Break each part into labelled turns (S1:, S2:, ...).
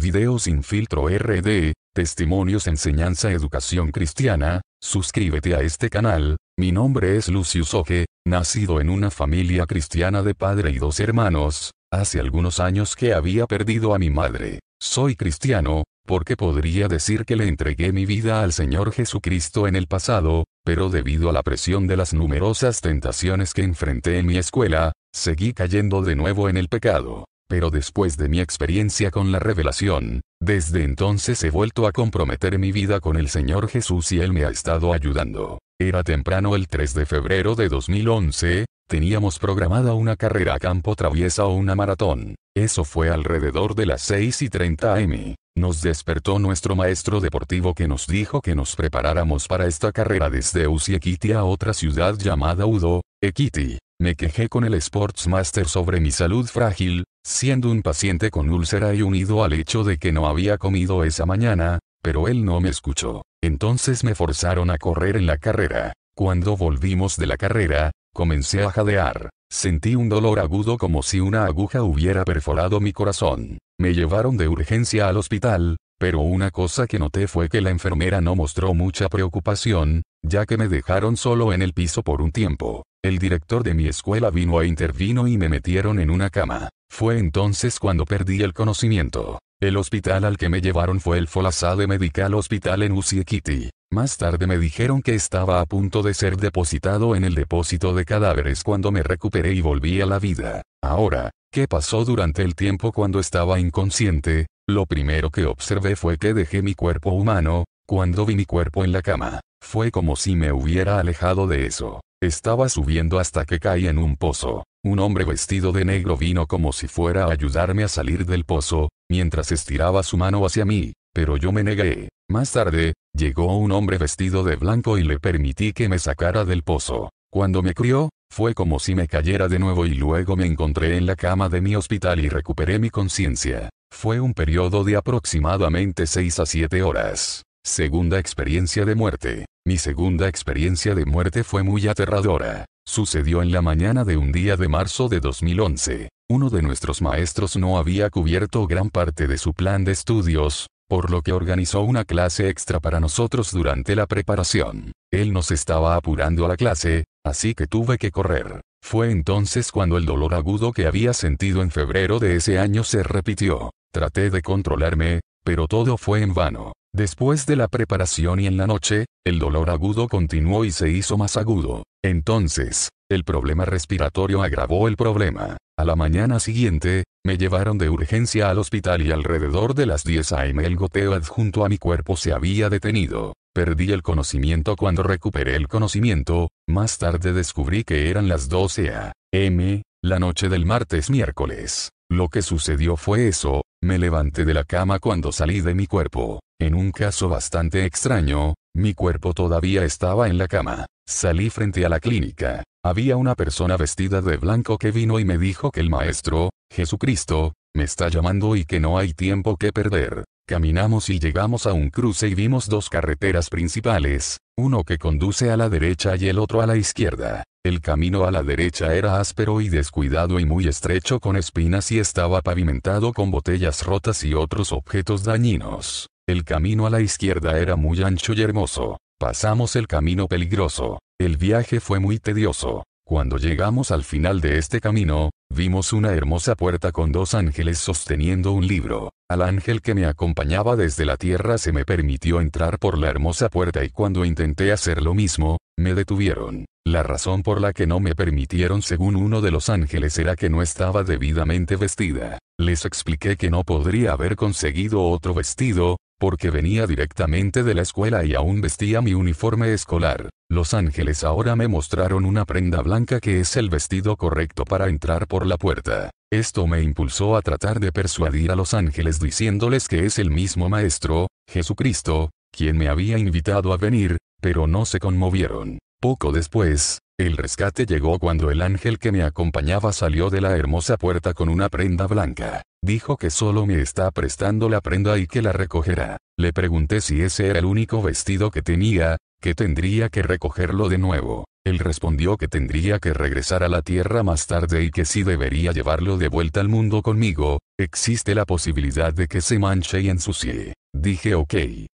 S1: Videos sin filtro RD, testimonios, enseñanza, educación cristiana, suscríbete a este canal, mi nombre es Lucius Oje, nacido en una familia cristiana de padre y dos hermanos, hace algunos años que había perdido a mi madre, soy cristiano, porque podría decir que le entregué mi vida al Señor Jesucristo en el pasado, pero debido a la presión de las numerosas tentaciones que enfrenté en mi escuela, seguí cayendo de nuevo en el pecado pero después de mi experiencia con la revelación, desde entonces he vuelto a comprometer mi vida con el Señor Jesús y Él me ha estado ayudando. Era temprano el 3 de febrero de 2011, teníamos programada una carrera a campo traviesa o una maratón. Eso fue alrededor de las 6 y 30 am. Nos despertó nuestro maestro deportivo que nos dijo que nos preparáramos para esta carrera desde Usiekiti a otra ciudad llamada Udo, Ekiti. Me quejé con el Sportsmaster sobre mi salud frágil, siendo un paciente con úlcera y unido al hecho de que no había comido esa mañana, pero él no me escuchó. Entonces me forzaron a correr en la carrera. Cuando volvimos de la carrera, comencé a jadear. Sentí un dolor agudo como si una aguja hubiera perforado mi corazón. Me llevaron de urgencia al hospital, pero una cosa que noté fue que la enfermera no mostró mucha preocupación, ya que me dejaron solo en el piso por un tiempo, el director de mi escuela vino e intervino y me metieron en una cama. Fue entonces cuando perdí el conocimiento. El hospital al que me llevaron fue el Folasade Medical Hospital en Usiekiti. Más tarde me dijeron que estaba a punto de ser depositado en el depósito de cadáveres cuando me recuperé y volví a la vida. Ahora, ¿qué pasó durante el tiempo cuando estaba inconsciente? Lo primero que observé fue que dejé mi cuerpo humano, cuando vi mi cuerpo en la cama, fue como si me hubiera alejado de eso. Estaba subiendo hasta que caí en un pozo. Un hombre vestido de negro vino como si fuera a ayudarme a salir del pozo, mientras estiraba su mano hacia mí, pero yo me negué. Más tarde, llegó un hombre vestido de blanco y le permití que me sacara del pozo. Cuando me crió, fue como si me cayera de nuevo y luego me encontré en la cama de mi hospital y recuperé mi conciencia. Fue un periodo de aproximadamente 6 a 7 horas. Segunda experiencia de muerte. Mi segunda experiencia de muerte fue muy aterradora. Sucedió en la mañana de un día de marzo de 2011. Uno de nuestros maestros no había cubierto gran parte de su plan de estudios, por lo que organizó una clase extra para nosotros durante la preparación. Él nos estaba apurando a la clase, así que tuve que correr. Fue entonces cuando el dolor agudo que había sentido en febrero de ese año se repitió. Traté de controlarme, pero todo fue en vano. Después de la preparación y en la noche, el dolor agudo continuó y se hizo más agudo. Entonces, el problema respiratorio agravó el problema. A la mañana siguiente, me llevaron de urgencia al hospital y alrededor de las 10 am el goteo adjunto a mi cuerpo se había detenido. Perdí el conocimiento cuando recuperé el conocimiento, más tarde descubrí que eran las 12 am, la noche del martes miércoles. Lo que sucedió fue eso, me levanté de la cama cuando salí de mi cuerpo. En un caso bastante extraño, mi cuerpo todavía estaba en la cama. Salí frente a la clínica. Había una persona vestida de blanco que vino y me dijo que el Maestro, Jesucristo, me está llamando y que no hay tiempo que perder. Caminamos y llegamos a un cruce y vimos dos carreteras principales, uno que conduce a la derecha y el otro a la izquierda. El camino a la derecha era áspero y descuidado y muy estrecho con espinas y estaba pavimentado con botellas rotas y otros objetos dañinos. El camino a la izquierda era muy ancho y hermoso. Pasamos el camino peligroso. El viaje fue muy tedioso. Cuando llegamos al final de este camino, vimos una hermosa puerta con dos ángeles sosteniendo un libro. Al ángel que me acompañaba desde la tierra se me permitió entrar por la hermosa puerta y cuando intenté hacer lo mismo, me detuvieron. La razón por la que no me permitieron según uno de los ángeles era que no estaba debidamente vestida. Les expliqué que no podría haber conseguido otro vestido, porque venía directamente de la escuela y aún vestía mi uniforme escolar. Los ángeles ahora me mostraron una prenda blanca que es el vestido correcto para entrar por la puerta. Esto me impulsó a tratar de persuadir a los ángeles diciéndoles que es el mismo Maestro, Jesucristo, quien me había invitado a venir, pero no se conmovieron. Poco después, el rescate llegó cuando el ángel que me acompañaba salió de la hermosa puerta con una prenda blanca. Dijo que solo me está prestando la prenda y que la recogerá. Le pregunté si ese era el único vestido que tenía, que tendría que recogerlo de nuevo. Él respondió que tendría que regresar a la Tierra más tarde y que si debería llevarlo de vuelta al mundo conmigo, existe la posibilidad de que se manche y ensucie. Dije ok.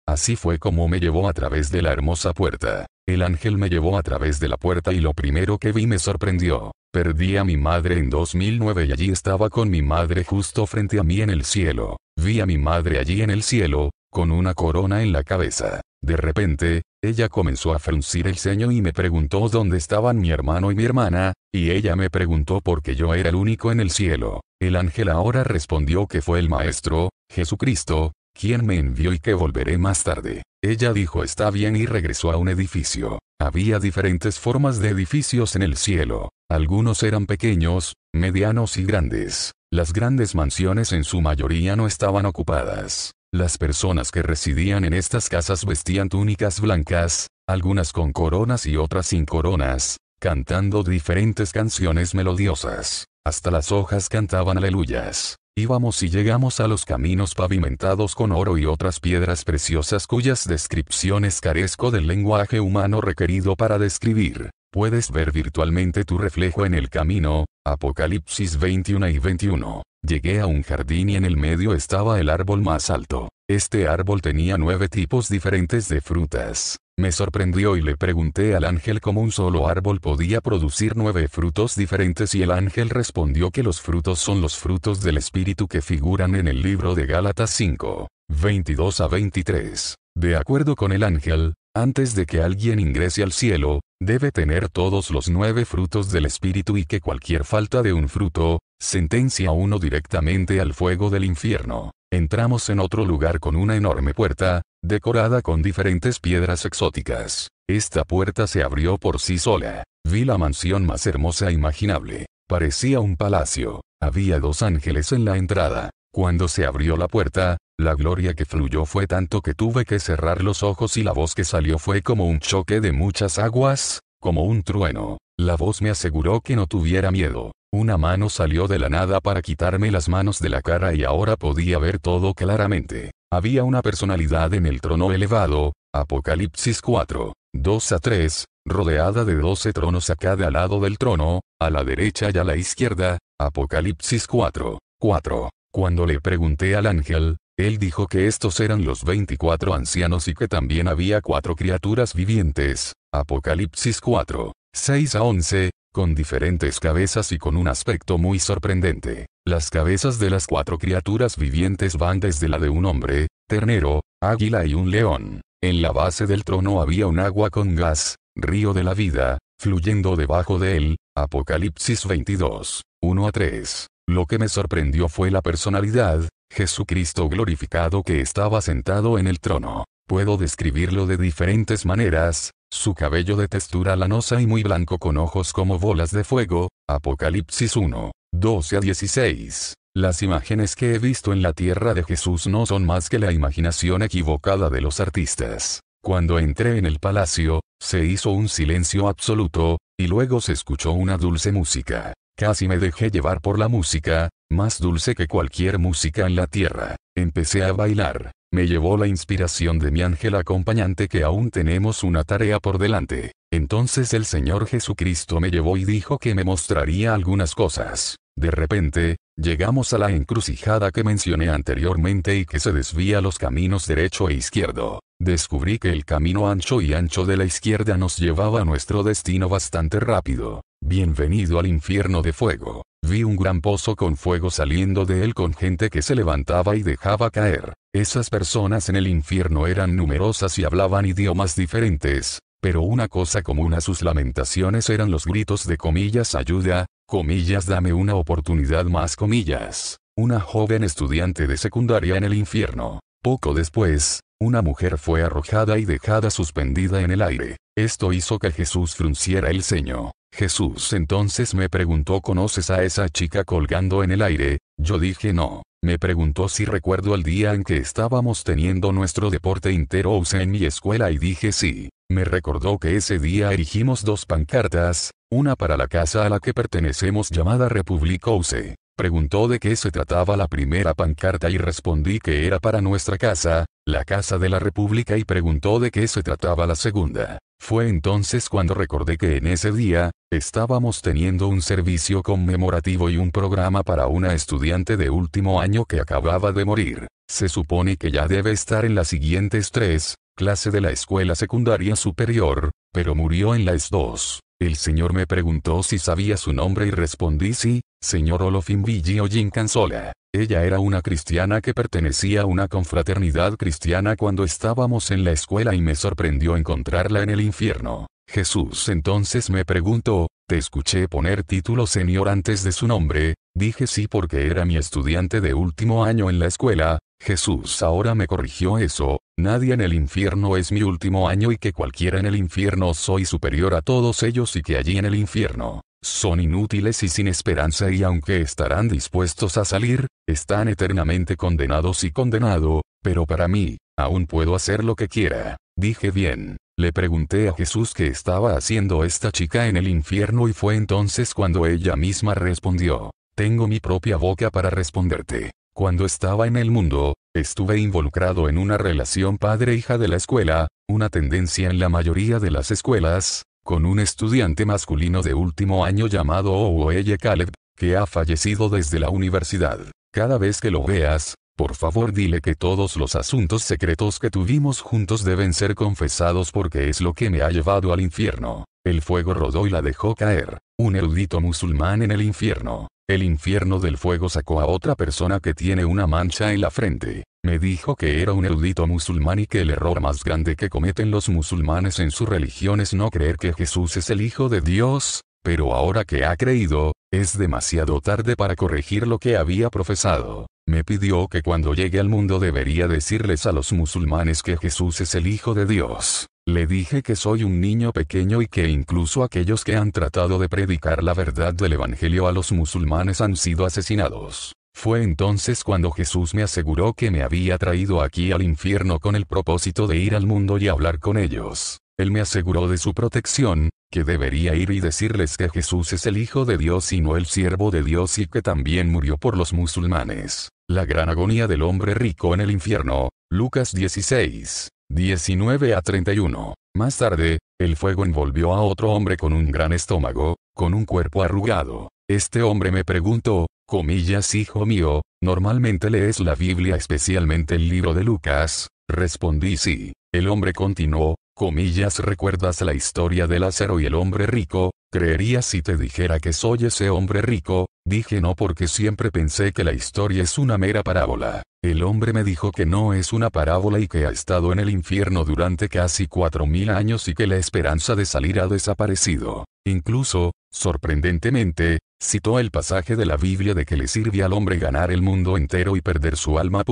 S1: Así fue como me llevó a través de la hermosa puerta. El ángel me llevó a través de la puerta y lo primero que vi me sorprendió. Perdí a mi madre en 2009 y allí estaba con mi madre justo frente a mí en el cielo. Vi a mi madre allí en el cielo, con una corona en la cabeza. De repente, ella comenzó a fruncir el ceño y me preguntó dónde estaban mi hermano y mi hermana, y ella me preguntó por qué yo era el único en el cielo. El ángel ahora respondió que fue el Maestro, Jesucristo, ¿Quién me envió y que volveré más tarde. Ella dijo está bien y regresó a un edificio. Había diferentes formas de edificios en el cielo. Algunos eran pequeños, medianos y grandes. Las grandes mansiones en su mayoría no estaban ocupadas. Las personas que residían en estas casas vestían túnicas blancas, algunas con coronas y otras sin coronas, cantando diferentes canciones melodiosas. Hasta las hojas cantaban aleluyas. Íbamos y llegamos a los caminos pavimentados con oro y otras piedras preciosas cuyas descripciones carezco del lenguaje humano requerido para describir. Puedes ver virtualmente tu reflejo en el camino, Apocalipsis 21 y 21. Llegué a un jardín y en el medio estaba el árbol más alto. Este árbol tenía nueve tipos diferentes de frutas. Me sorprendió y le pregunté al ángel cómo un solo árbol podía producir nueve frutos diferentes y el ángel respondió que los frutos son los frutos del espíritu que figuran en el libro de Gálatas 5, 22 a 23. De acuerdo con el ángel, antes de que alguien ingrese al cielo, debe tener todos los nueve frutos del espíritu y que cualquier falta de un fruto, sentencia uno directamente al fuego del infierno. Entramos en otro lugar con una enorme puerta, decorada con diferentes piedras exóticas. Esta puerta se abrió por sí sola. Vi la mansión más hermosa e imaginable. Parecía un palacio. Había dos ángeles en la entrada. Cuando se abrió la puerta, la gloria que fluyó fue tanto que tuve que cerrar los ojos y la voz que salió fue como un choque de muchas aguas, como un trueno, la voz me aseguró que no tuviera miedo. Una mano salió de la nada para quitarme las manos de la cara y ahora podía ver todo claramente. Había una personalidad en el trono elevado, Apocalipsis 4, 2 a 3, rodeada de 12 tronos a cada lado del trono, a la derecha y a la izquierda, Apocalipsis 4, 4. Cuando le pregunté al ángel, él dijo que estos eran los 24 ancianos y que también había cuatro criaturas vivientes, Apocalipsis 4, 6 a 11, con diferentes cabezas y con un aspecto muy sorprendente. Las cabezas de las cuatro criaturas vivientes van desde la de un hombre, ternero, águila y un león. En la base del trono había un agua con gas, río de la vida, fluyendo debajo de él, Apocalipsis 22, 1 a 3. Lo que me sorprendió fue la personalidad, Jesucristo glorificado que estaba sentado en el trono. Puedo describirlo de diferentes maneras, su cabello de textura lanosa y muy blanco con ojos como bolas de fuego, Apocalipsis 1, 12 a 16. Las imágenes que he visto en la tierra de Jesús no son más que la imaginación equivocada de los artistas. Cuando entré en el palacio, se hizo un silencio absoluto, y luego se escuchó una dulce música. Casi me dejé llevar por la música, más dulce que cualquier música en la tierra. Empecé a bailar. Me llevó la inspiración de mi ángel acompañante que aún tenemos una tarea por delante. Entonces el Señor Jesucristo me llevó y dijo que me mostraría algunas cosas. De repente, llegamos a la encrucijada que mencioné anteriormente y que se desvía los caminos derecho e izquierdo. Descubrí que el camino ancho y ancho de la izquierda nos llevaba a nuestro destino bastante rápido. Bienvenido al infierno de fuego. Vi un gran pozo con fuego saliendo de él con gente que se levantaba y dejaba caer. Esas personas en el infierno eran numerosas y hablaban idiomas diferentes, pero una cosa común a sus lamentaciones eran los gritos de comillas ayuda, comillas dame una oportunidad más comillas. Una joven estudiante de secundaria en el infierno. Poco después, una mujer fue arrojada y dejada suspendida en el aire. Esto hizo que Jesús frunciera el ceño. Jesús entonces me preguntó ¿conoces a esa chica colgando en el aire? Yo dije no. Me preguntó si recuerdo el día en que estábamos teniendo nuestro deporte UCE en mi escuela y dije sí. Me recordó que ese día erigimos dos pancartas, una para la casa a la que pertenecemos llamada República Ouse, Preguntó de qué se trataba la primera pancarta y respondí que era para nuestra casa, la Casa de la República y preguntó de qué se trataba la segunda. Fue entonces cuando recordé que en ese día, estábamos teniendo un servicio conmemorativo y un programa para una estudiante de último año que acababa de morir. Se supone que ya debe estar en las siguientes tres, clase de la escuela secundaria superior, pero murió en las dos. El señor me preguntó si sabía su nombre y respondí sí, señor Olofim Jin Kansola, Ella era una cristiana que pertenecía a una confraternidad cristiana cuando estábamos en la escuela y me sorprendió encontrarla en el infierno. Jesús entonces me preguntó, te escuché poner título señor antes de su nombre, dije sí porque era mi estudiante de último año en la escuela, Jesús ahora me corrigió eso, nadie en el infierno es mi último año y que cualquiera en el infierno soy superior a todos ellos y que allí en el infierno, son inútiles y sin esperanza y aunque estarán dispuestos a salir, están eternamente condenados y condenado, pero para mí, aún puedo hacer lo que quiera. Dije bien, le pregunté a Jesús qué estaba haciendo esta chica en el infierno y fue entonces cuando ella misma respondió, tengo mi propia boca para responderte. Cuando estaba en el mundo, estuve involucrado en una relación padre-hija de la escuela, una tendencia en la mayoría de las escuelas, con un estudiante masculino de último año llamado Oweye Caleb, que ha fallecido desde la universidad. Cada vez que lo veas, por favor dile que todos los asuntos secretos que tuvimos juntos deben ser confesados porque es lo que me ha llevado al infierno. El fuego rodó y la dejó caer. Un erudito musulmán en el infierno. El infierno del fuego sacó a otra persona que tiene una mancha en la frente. Me dijo que era un erudito musulmán y que el error más grande que cometen los musulmanes en su religión es no creer que Jesús es el Hijo de Dios, pero ahora que ha creído, es demasiado tarde para corregir lo que había profesado me pidió que cuando llegue al mundo debería decirles a los musulmanes que Jesús es el Hijo de Dios. Le dije que soy un niño pequeño y que incluso aquellos que han tratado de predicar la verdad del Evangelio a los musulmanes han sido asesinados. Fue entonces cuando Jesús me aseguró que me había traído aquí al infierno con el propósito de ir al mundo y hablar con ellos. Él me aseguró de su protección, que debería ir y decirles que Jesús es el Hijo de Dios y no el siervo de Dios y que también murió por los musulmanes. La gran agonía del hombre rico en el infierno. Lucas 16, 19 a 31. Más tarde, el fuego envolvió a otro hombre con un gran estómago, con un cuerpo arrugado. Este hombre me preguntó, comillas hijo mío, normalmente lees la Biblia especialmente el libro de Lucas, respondí sí. El hombre continuó, comillas, recuerdas la historia de Lázaro y el hombre rico, creerías si te dijera que soy ese hombre rico, dije no porque siempre pensé que la historia es una mera parábola. El hombre me dijo que no es una parábola y que ha estado en el infierno durante casi cuatro mil años y que la esperanza de salir ha desaparecido. Incluso, sorprendentemente, citó el pasaje de la Biblia de que le sirve al hombre ganar el mundo entero y perder su alma.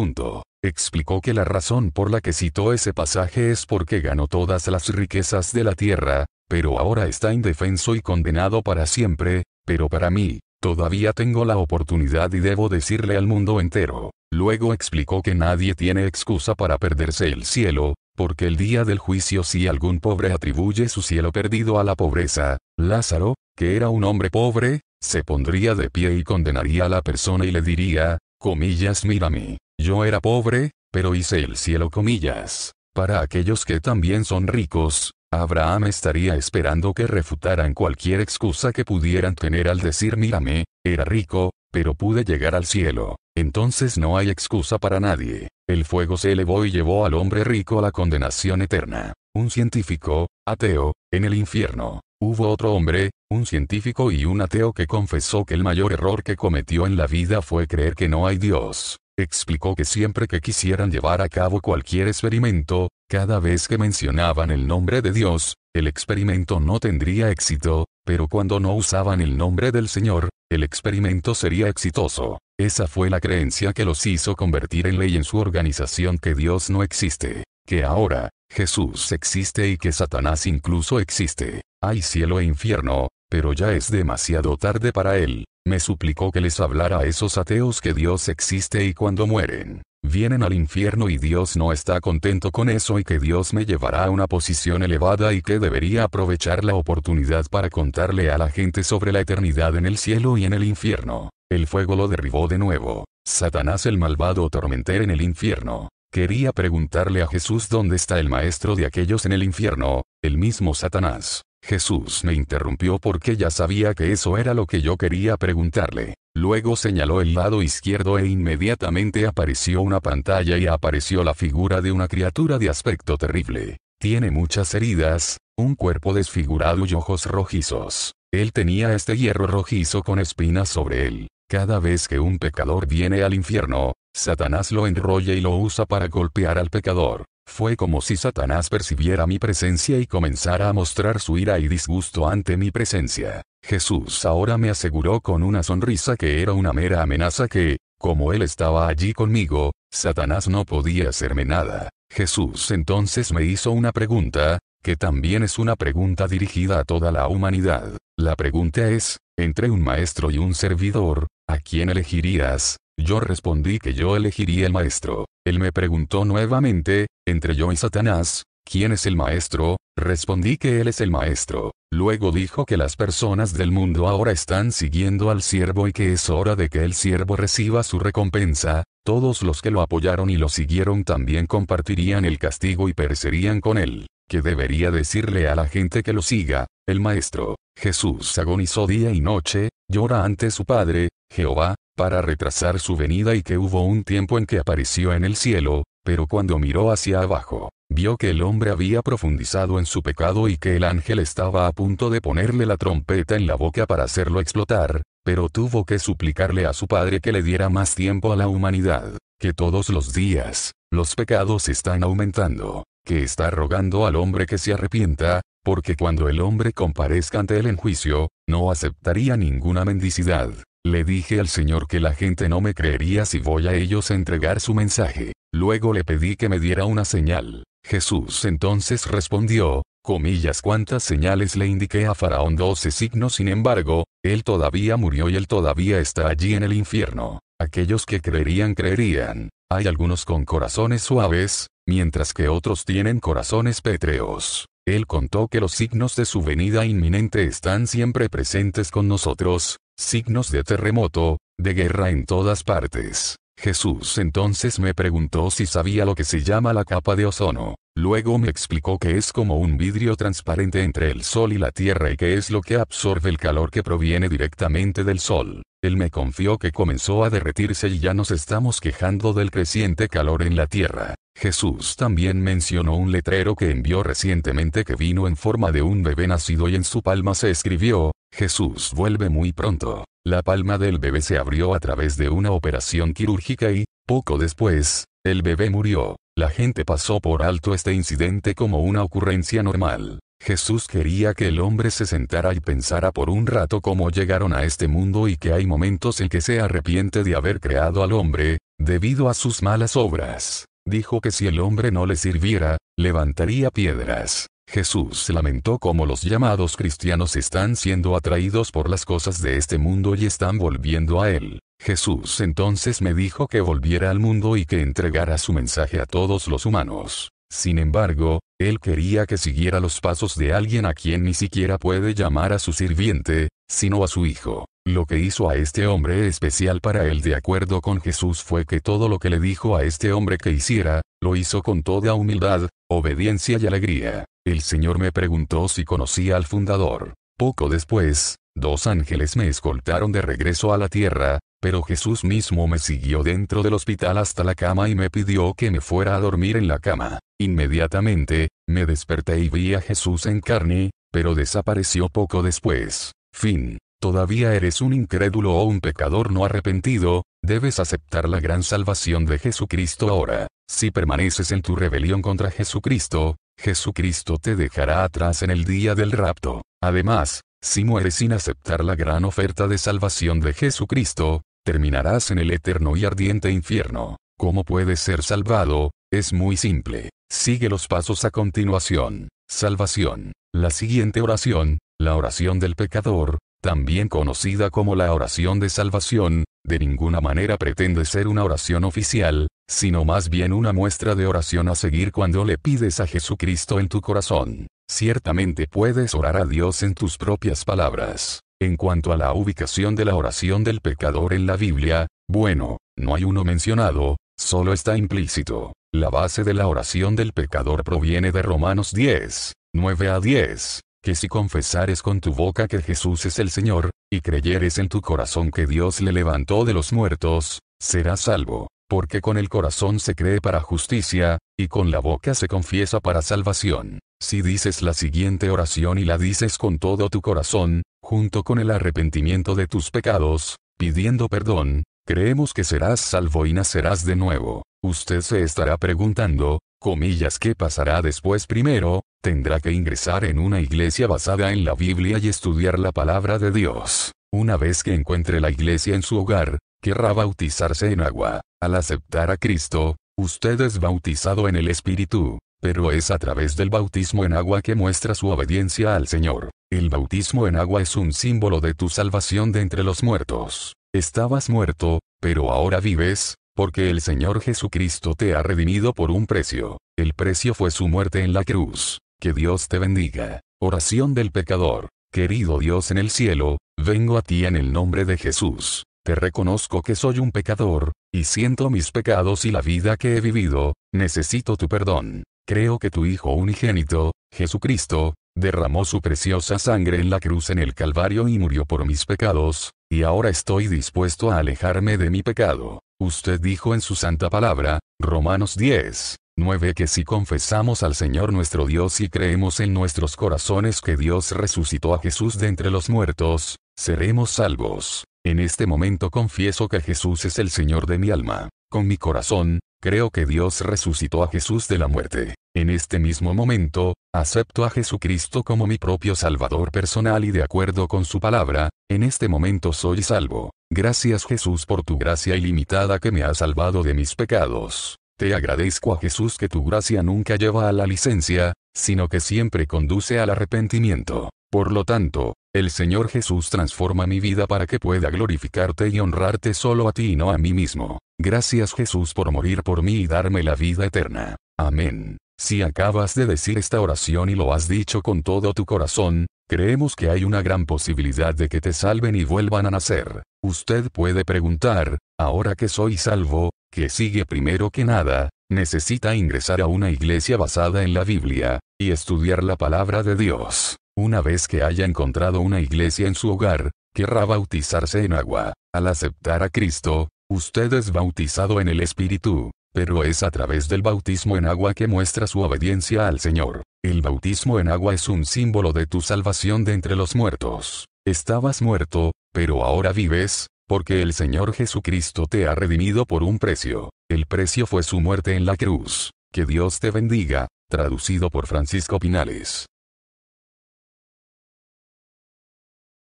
S1: Explicó que la razón por la que citó ese pasaje es porque ganó todas las riquezas de la tierra, pero ahora está indefenso y condenado para siempre, pero para mí, todavía tengo la oportunidad y debo decirle al mundo entero, Luego explicó que nadie tiene excusa para perderse el cielo, porque el día del juicio si algún pobre atribuye su cielo perdido a la pobreza, Lázaro, que era un hombre pobre, se pondría de pie y condenaría a la persona y le diría, comillas, mírame, yo era pobre, pero hice el cielo comillas. Para aquellos que también son ricos, Abraham estaría esperando que refutaran cualquier excusa que pudieran tener al decir mírame, era rico, pero pude llegar al cielo. Entonces no hay excusa para nadie. El fuego se elevó y llevó al hombre rico a la condenación eterna. Un científico, ateo, en el infierno. Hubo otro hombre, un científico y un ateo que confesó que el mayor error que cometió en la vida fue creer que no hay Dios. Explicó que siempre que quisieran llevar a cabo cualquier experimento, cada vez que mencionaban el nombre de Dios, el experimento no tendría éxito, pero cuando no usaban el nombre del Señor, el experimento sería exitoso. Esa fue la creencia que los hizo convertir en ley en su organización que Dios no existe, que ahora, Jesús existe y que Satanás incluso existe. Hay cielo e infierno, pero ya es demasiado tarde para él. Me suplicó que les hablara a esos ateos que Dios existe y cuando mueren, vienen al infierno y Dios no está contento con eso y que Dios me llevará a una posición elevada y que debería aprovechar la oportunidad para contarle a la gente sobre la eternidad en el cielo y en el infierno. El fuego lo derribó de nuevo. Satanás el malvado tormentero en el infierno. Quería preguntarle a Jesús dónde está el maestro de aquellos en el infierno, el mismo Satanás. Jesús me interrumpió porque ya sabía que eso era lo que yo quería preguntarle. Luego señaló el lado izquierdo e inmediatamente apareció una pantalla y apareció la figura de una criatura de aspecto terrible. Tiene muchas heridas, un cuerpo desfigurado y ojos rojizos. Él tenía este hierro rojizo con espinas sobre él. Cada vez que un pecador viene al infierno, Satanás lo enrolla y lo usa para golpear al pecador. Fue como si Satanás percibiera mi presencia y comenzara a mostrar su ira y disgusto ante mi presencia. Jesús ahora me aseguró con una sonrisa que era una mera amenaza que, como él estaba allí conmigo, Satanás no podía hacerme nada. Jesús entonces me hizo una pregunta, que también es una pregunta dirigida a toda la humanidad. La pregunta es, entre un maestro y un servidor, ¿A quién elegirías? Yo respondí que yo elegiría el maestro. Él me preguntó nuevamente, entre yo y Satanás, ¿quién es el maestro? Respondí que él es el maestro. Luego dijo que las personas del mundo ahora están siguiendo al siervo y que es hora de que el siervo reciba su recompensa. Todos los que lo apoyaron y lo siguieron también compartirían el castigo y perecerían con él. ¿Qué debería decirle a la gente que lo siga, el maestro. Jesús agonizó día y noche, llora ante su Padre, Jehová, para retrasar su venida y que hubo un tiempo en que apareció en el cielo, pero cuando miró hacia abajo, vio que el hombre había profundizado en su pecado y que el ángel estaba a punto de ponerle la trompeta en la boca para hacerlo explotar, pero tuvo que suplicarle a su padre que le diera más tiempo a la humanidad, que todos los días, los pecados están aumentando, que está rogando al hombre que se arrepienta, porque cuando el hombre comparezca ante él en juicio, no aceptaría ninguna mendicidad. Le dije al Señor que la gente no me creería si voy a ellos a entregar su mensaje. Luego le pedí que me diera una señal. Jesús entonces respondió, comillas cuántas señales le indiqué a Faraón doce signos sin embargo, él todavía murió y él todavía está allí en el infierno. Aquellos que creerían creerían. Hay algunos con corazones suaves, mientras que otros tienen corazones pétreos. Él contó que los signos de su venida inminente están siempre presentes con nosotros, signos de terremoto, de guerra en todas partes. Jesús entonces me preguntó si sabía lo que se llama la capa de ozono. Luego me explicó que es como un vidrio transparente entre el sol y la tierra y que es lo que absorbe el calor que proviene directamente del sol. Él me confió que comenzó a derretirse y ya nos estamos quejando del creciente calor en la tierra. Jesús también mencionó un letrero que envió recientemente que vino en forma de un bebé nacido y en su palma se escribió, Jesús vuelve muy pronto. La palma del bebé se abrió a través de una operación quirúrgica y, poco después, el bebé murió. La gente pasó por alto este incidente como una ocurrencia normal. Jesús quería que el hombre se sentara y pensara por un rato cómo llegaron a este mundo y que hay momentos en que se arrepiente de haber creado al hombre, debido a sus malas obras. Dijo que si el hombre no le sirviera, levantaría piedras. Jesús se lamentó como los llamados cristianos están siendo atraídos por las cosas de este mundo y están volviendo a él. Jesús entonces me dijo que volviera al mundo y que entregara su mensaje a todos los humanos. Sin embargo, él quería que siguiera los pasos de alguien a quien ni siquiera puede llamar a su sirviente, sino a su hijo. Lo que hizo a este hombre especial para él de acuerdo con Jesús fue que todo lo que le dijo a este hombre que hiciera, lo hizo con toda humildad, obediencia y alegría. El Señor me preguntó si conocía al fundador. Poco después, dos ángeles me escoltaron de regreso a la tierra, pero Jesús mismo me siguió dentro del hospital hasta la cama y me pidió que me fuera a dormir en la cama. Inmediatamente, me desperté y vi a Jesús en carne, pero desapareció poco después. Fin. Todavía eres un incrédulo o un pecador no arrepentido, debes aceptar la gran salvación de Jesucristo ahora. Si permaneces en tu rebelión contra Jesucristo, Jesucristo te dejará atrás en el día del rapto. Además, si mueres sin aceptar la gran oferta de salvación de Jesucristo, terminarás en el eterno y ardiente infierno. ¿Cómo puedes ser salvado? Es muy simple. Sigue los pasos a continuación. Salvación. La siguiente oración, la oración del pecador, también conocida como la oración de salvación, de ninguna manera pretende ser una oración oficial, sino más bien una muestra de oración a seguir cuando le pides a Jesucristo en tu corazón. Ciertamente puedes orar a Dios en tus propias palabras. En cuanto a la ubicación de la oración del pecador en la Biblia, bueno, no hay uno mencionado, solo está implícito. La base de la oración del pecador proviene de Romanos 10, 9 a 10, que si confesares con tu boca que Jesús es el Señor, y creyeres en tu corazón que Dios le levantó de los muertos, serás salvo, porque con el corazón se cree para justicia, y con la boca se confiesa para salvación. Si dices la siguiente oración y la dices con todo tu corazón, junto con el arrepentimiento de tus pecados, pidiendo perdón, Creemos que serás salvo y nacerás de nuevo. Usted se estará preguntando, comillas, ¿qué pasará después primero? Tendrá que ingresar en una iglesia basada en la Biblia y estudiar la palabra de Dios. Una vez que encuentre la iglesia en su hogar, querrá bautizarse en agua. Al aceptar a Cristo, usted es bautizado en el Espíritu, pero es a través del bautismo en agua que muestra su obediencia al Señor. El bautismo en agua es un símbolo de tu salvación de entre los muertos. Estabas muerto, pero ahora vives, porque el Señor Jesucristo te ha redimido por un precio. El precio fue su muerte en la cruz. Que Dios te bendiga. Oración del pecador. Querido Dios en el cielo, vengo a ti en el nombre de Jesús. Te reconozco que soy un pecador, y siento mis pecados y la vida que he vivido, necesito tu perdón. Creo que tu Hijo unigénito, Jesucristo, derramó su preciosa sangre en la cruz en el Calvario y murió por mis pecados, y ahora estoy dispuesto a alejarme de mi pecado. Usted dijo en su santa palabra, Romanos 10, 9 que si confesamos al Señor nuestro Dios y creemos en nuestros corazones que Dios resucitó a Jesús de entre los muertos, seremos salvos. En este momento confieso que Jesús es el Señor de mi alma. Con mi corazón, creo que Dios resucitó a Jesús de la muerte. En este mismo momento, acepto a Jesucristo como mi propio Salvador personal y de acuerdo con su palabra, en este momento soy salvo. Gracias Jesús por tu gracia ilimitada que me ha salvado de mis pecados. Te agradezco a Jesús que tu gracia nunca lleva a la licencia, sino que siempre conduce al arrepentimiento. Por lo tanto, el Señor Jesús transforma mi vida para que pueda glorificarte y honrarte solo a ti y no a mí mismo. Gracias Jesús por morir por mí y darme la vida eterna. Amén. Si acabas de decir esta oración y lo has dicho con todo tu corazón, creemos que hay una gran posibilidad de que te salven y vuelvan a nacer. Usted puede preguntar, ahora que soy salvo, que sigue primero que nada, necesita ingresar a una iglesia basada en la Biblia, y estudiar la palabra de Dios. Una vez que haya encontrado una iglesia en su hogar, querrá bautizarse en agua. Al aceptar a Cristo, usted es bautizado en el Espíritu. Pero es a través del bautismo en agua que muestra su obediencia al Señor. El bautismo en agua es un símbolo de tu salvación de entre los muertos. Estabas muerto, pero ahora vives, porque el Señor Jesucristo te ha redimido por un precio. El precio fue su muerte en la cruz. Que Dios te bendiga, traducido por Francisco Pinales.